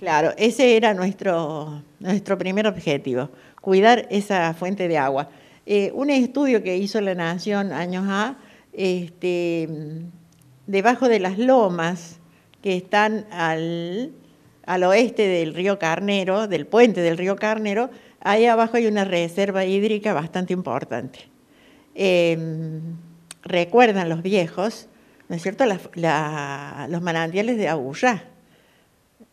Claro, ese era nuestro, primer objetivo, cuidar esa fuente de agua. Eh, un estudio que hizo la Nación años A, este, debajo de las lomas que están al, oeste del río Carnero, del puente del río Carnero, ahí abajo hay una reserva hídrica bastante importante. Em, recuerdan los viejos, ¿no es cierto?, los manantiales de Agullá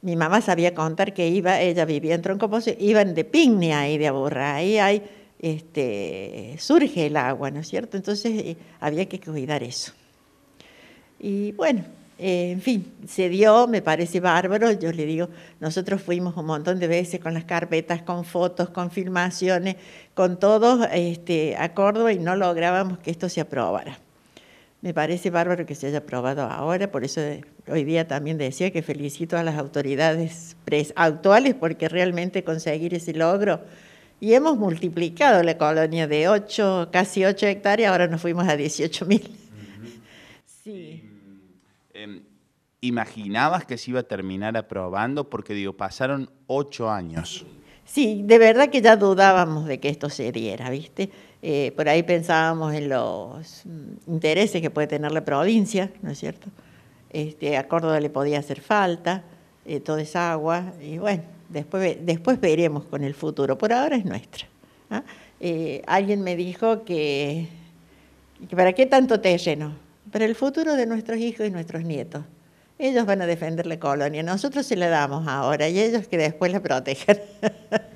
mi mamá sabía contar que iba, ella vivía en Troncopozo, iban de Pignia y de Aburra, ahí este, surge el agua, ¿no es cierto? Entonces eh, había que cuidar eso. Y bueno, eh, en fin, se dio, me parece bárbaro, yo le digo, nosotros fuimos un montón de veces con las carpetas, con fotos, con filmaciones, con todo este, a Córdoba y no lográbamos que esto se aprobara. Me parece bárbaro que se haya aprobado ahora, por eso eh, hoy día también decía que felicito a las autoridades actuales porque realmente conseguir ese logro y hemos multiplicado la colonia de 8, casi 8 hectáreas, ahora nos fuimos a 18.000. mil. Em, ¿Imaginabas que se iba a terminar aprobando? Porque digo, pasaron 8 años. Sí, de verdad que ya dudábamos de que esto se diera, ¿viste? Eh, por ahí pensábamos en los mm, intereses que puede tener la provincia, ¿no es cierto? Este, a Córdoba le podía hacer falta, todo eh, toda agua, y bueno, después, después veremos con el futuro, por ahora es nuestra. ¿ah? Eh, alguien me dijo que, ¿para qué tanto te terreno? Para el futuro de nuestros hijos y nuestros nietos. Ellos van a defender la colonia, nosotros se la damos ahora y ellos que después la protegen.